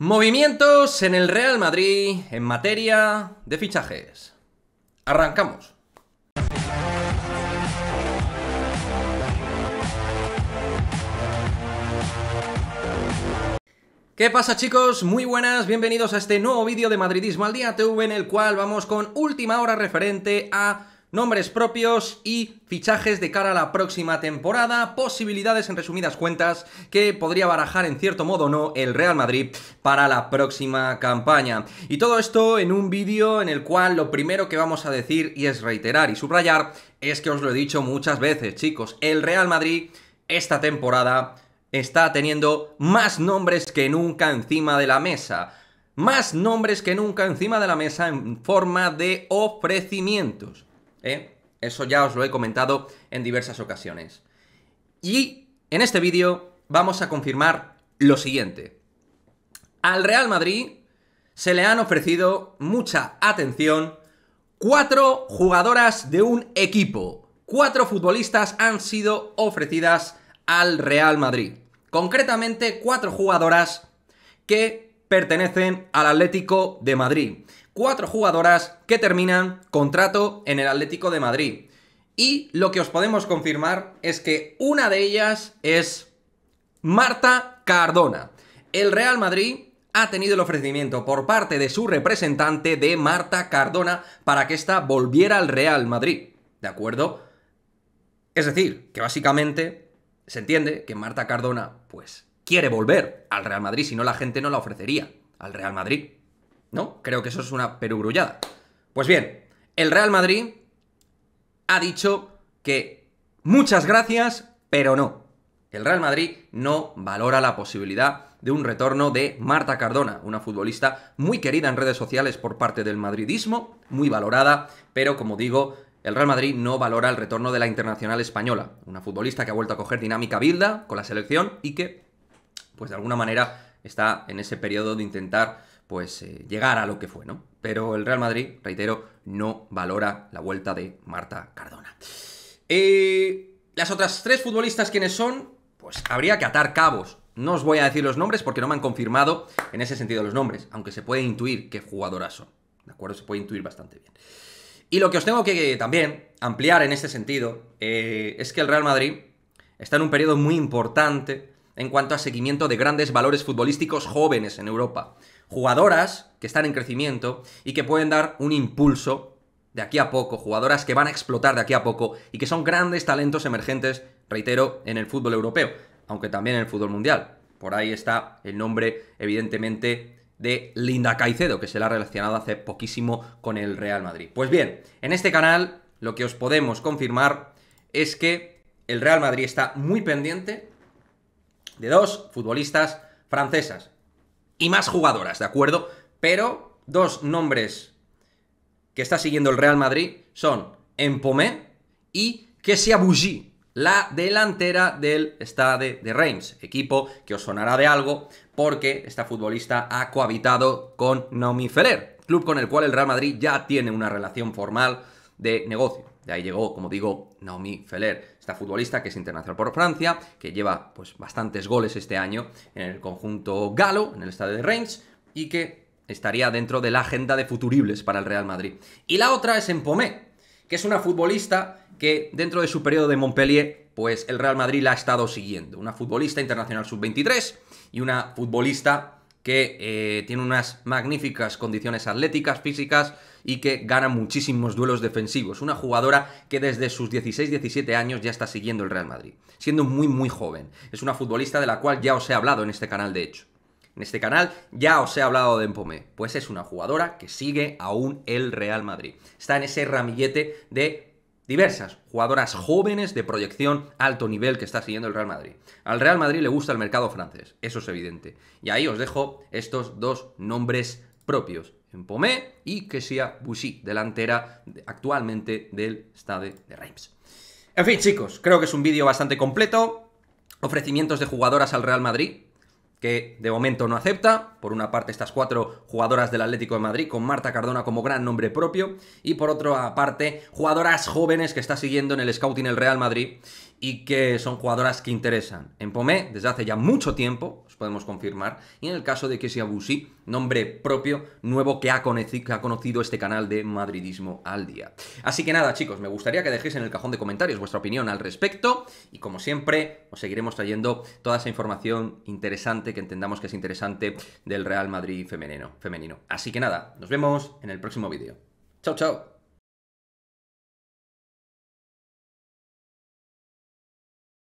Movimientos en el Real Madrid en materia de fichajes. Arrancamos. ¿Qué pasa chicos? Muy buenas, bienvenidos a este nuevo vídeo de Madridismo al Día TV en el cual vamos con última hora referente a nombres propios y fichajes de cara a la próxima temporada, posibilidades en resumidas cuentas que podría barajar en cierto modo o no el Real Madrid para la próxima campaña. Y todo esto en un vídeo en el cual lo primero que vamos a decir y es reiterar y subrayar es que os lo he dicho muchas veces, chicos, el Real Madrid esta temporada está teniendo más nombres que nunca encima de la mesa más nombres que nunca encima de la mesa en forma de ofrecimientos. ¿eh? Eso ya os lo he comentado en diversas ocasiones. Y en este vídeo vamos a confirmar lo siguiente. Al Real Madrid se le han ofrecido, mucha atención, cuatro jugadoras de un equipo. Cuatro futbolistas han sido ofrecidas al Real Madrid. Concretamente, cuatro jugadoras que pertenecen al Atlético de Madrid cuatro jugadoras que terminan contrato en el Atlético de Madrid. Y lo que os podemos confirmar es que una de ellas es Marta Cardona. El Real Madrid ha tenido el ofrecimiento por parte de su representante de Marta Cardona para que ésta volviera al Real Madrid. ¿De acuerdo? Es decir, que básicamente se entiende que Marta Cardona, pues, quiere volver al Real Madrid, si no la gente no la ofrecería al Real Madrid. ¿no? Creo que eso es una perugrullada. Pues bien, el Real Madrid ha dicho que muchas gracias, pero no. El Real Madrid no valora la posibilidad de un retorno de Marta Cardona, una futbolista muy querida en redes sociales por parte del madridismo, muy valorada, pero como digo, el Real Madrid no valora el retorno de la internacional española, una futbolista que ha vuelto a coger dinámica bilda con la selección y que, pues de alguna manera, está en ese periodo de intentar pues eh, llegar a lo que fue, ¿no? Pero el Real Madrid, reitero, no valora la vuelta de Marta Cardona. Eh, las otras tres futbolistas, quienes son? Pues habría que atar cabos. No os voy a decir los nombres porque no me han confirmado en ese sentido los nombres, aunque se puede intuir qué jugadoras son. ¿De acuerdo? Se puede intuir bastante bien. Y lo que os tengo que también ampliar en ese sentido eh, es que el Real Madrid está en un periodo muy importante en cuanto a seguimiento de grandes valores futbolísticos jóvenes en Europa. Jugadoras que están en crecimiento y que pueden dar un impulso de aquí a poco, jugadoras que van a explotar de aquí a poco y que son grandes talentos emergentes, reitero, en el fútbol europeo, aunque también en el fútbol mundial. Por ahí está el nombre, evidentemente, de Linda Caicedo, que se la ha relacionado hace poquísimo con el Real Madrid. Pues bien, en este canal lo que os podemos confirmar es que el Real Madrid está muy pendiente de dos futbolistas francesas y más jugadoras, ¿de acuerdo? Pero dos nombres que está siguiendo el Real Madrid son Empomé y Kessia Bougie, la delantera del Stade de Reims, equipo que os sonará de algo porque esta futbolista ha cohabitado con Naomi Feller. club con el cual el Real Madrid ya tiene una relación formal de negocio. De ahí llegó, como digo, Naomi Feller esta futbolista que es internacional por Francia, que lleva pues bastantes goles este año en el conjunto galo, en el estadio de Reims, y que estaría dentro de la agenda de futuribles para el Real Madrid. Y la otra es Empomé, que es una futbolista que dentro de su periodo de Montpellier pues el Real Madrid la ha estado siguiendo. Una futbolista internacional sub-23 y una futbolista que eh, tiene unas magníficas condiciones atléticas, físicas y que gana muchísimos duelos defensivos. Una jugadora que desde sus 16-17 años ya está siguiendo el Real Madrid, siendo muy muy joven. Es una futbolista de la cual ya os he hablado en este canal de hecho. En este canal ya os he hablado de Empomé, pues es una jugadora que sigue aún el Real Madrid. Está en ese ramillete de diversas jugadoras jóvenes de proyección alto nivel que está siguiendo el Real Madrid. Al Real Madrid le gusta el mercado francés, eso es evidente. Y ahí os dejo estos dos nombres propios, Empomé y Kessia Bouchy, delantera actualmente del Stade de Reims. En fin, chicos, creo que es un vídeo bastante completo. Ofrecimientos de jugadoras al Real Madrid, que de momento no acepta. Por una parte, estas cuatro jugadoras del Atlético de Madrid, con Marta Cardona como gran nombre propio, y por otra parte, jugadoras jóvenes que está siguiendo en el scouting el Real Madrid y que son jugadoras que interesan. En Pomé, desde hace ya mucho tiempo, os podemos confirmar, y en el caso de sea Busi, nombre propio, nuevo que ha, conocido, ha conocido este canal de Madridismo al Día. Así que nada, chicos, me gustaría que dejéis en el cajón de comentarios vuestra opinión al respecto, y como siempre, os seguiremos trayendo toda esa información interesante que entendamos que es interesante del Real Madrid femenino. femenino. Así que nada, nos vemos en el próximo vídeo. Chao, chao.